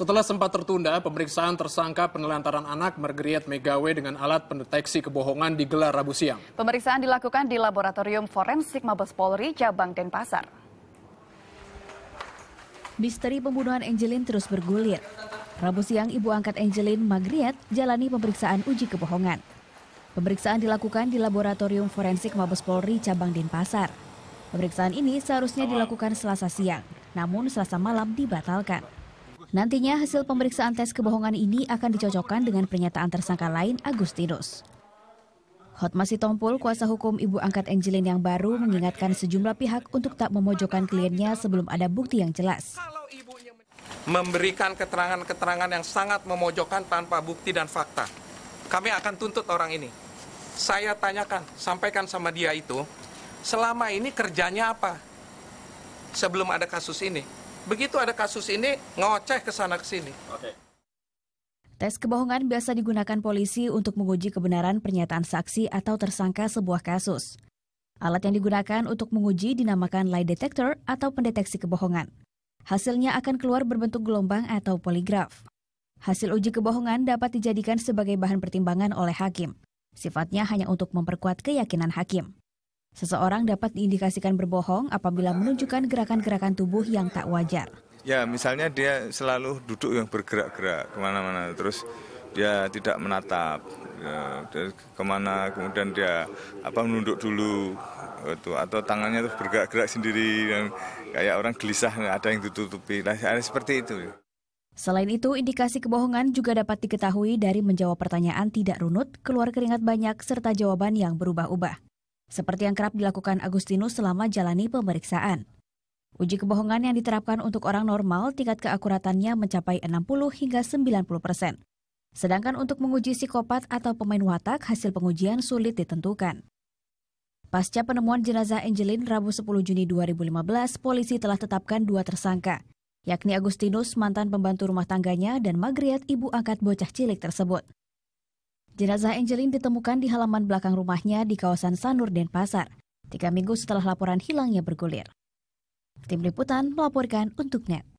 Setelah sempat tertunda, pemeriksaan tersangka penelantaran anak Margriet Megawe dengan alat pendeteksi kebohongan digelar Rabu siang. Pemeriksaan dilakukan di Laboratorium Forensik Mabes Polri, Cabang Denpasar. Misteri pembunuhan Angelin terus bergulir. Rabu siang, ibu angkat Angelin, Margriet, jalani pemeriksaan uji kebohongan. Pemeriksaan dilakukan di Laboratorium Forensik Mabes Polri, Cabang Denpasar. Pemeriksaan ini seharusnya dilakukan selasa siang, namun selasa malam dibatalkan. Nantinya hasil pemeriksaan tes kebohongan ini akan dicocokkan dengan pernyataan tersangka lain Agustinus. Hotma Sitompul, kuasa hukum ibu angkat Angelin yang baru, mengingatkan sejumlah pihak untuk tak memojokkan kliennya sebelum ada bukti yang jelas. Memberikan keterangan-keterangan yang sangat memojokkan tanpa bukti dan fakta. Kami akan tuntut orang ini. Saya tanyakan, sampaikan sama dia itu, selama ini kerjanya apa? Sebelum ada kasus ini, Begitu ada kasus ini, ngoceh ke sana ke sini. Tes kebohongan biasa digunakan polisi untuk menguji kebenaran pernyataan saksi atau tersangka sebuah kasus. Alat yang digunakan untuk menguji dinamakan lie detector atau pendeteksi kebohongan. Hasilnya akan keluar berbentuk gelombang atau poligraf. Hasil uji kebohongan dapat dijadikan sebagai bahan pertimbangan oleh hakim. Sifatnya hanya untuk memperkuat keyakinan hakim. Seseorang dapat diindikasikan berbohong apabila menunjukkan gerakan-gerakan tubuh yang tak wajar. Ya, misalnya dia selalu duduk yang bergerak-gerak kemana-mana, terus dia tidak menatap ya, kemana, kemudian dia apa menunduk dulu itu atau tangannya terus bergerak-gerak sendiri yang kayak orang gelisah ada yang ditutupi, nah, seperti itu. Selain itu, indikasi kebohongan juga dapat diketahui dari menjawab pertanyaan tidak runut, keluar keringat banyak, serta jawaban yang berubah-ubah seperti yang kerap dilakukan Agustinus selama jalani pemeriksaan. Uji kebohongan yang diterapkan untuk orang normal tingkat keakuratannya mencapai 60 hingga 90 persen. Sedangkan untuk menguji psikopat atau pemain watak, hasil pengujian sulit ditentukan. Pasca penemuan jenazah Angelin Rabu 10 Juni 2015, polisi telah tetapkan dua tersangka, yakni Agustinus, mantan pembantu rumah tangganya, dan Magriat, ibu angkat bocah cilik tersebut. Jenazah Angelin ditemukan di halaman belakang rumahnya di kawasan Sanur, Denpasar, tiga minggu setelah laporan hilangnya bergulir. Tim Liputan melaporkan untuk NET.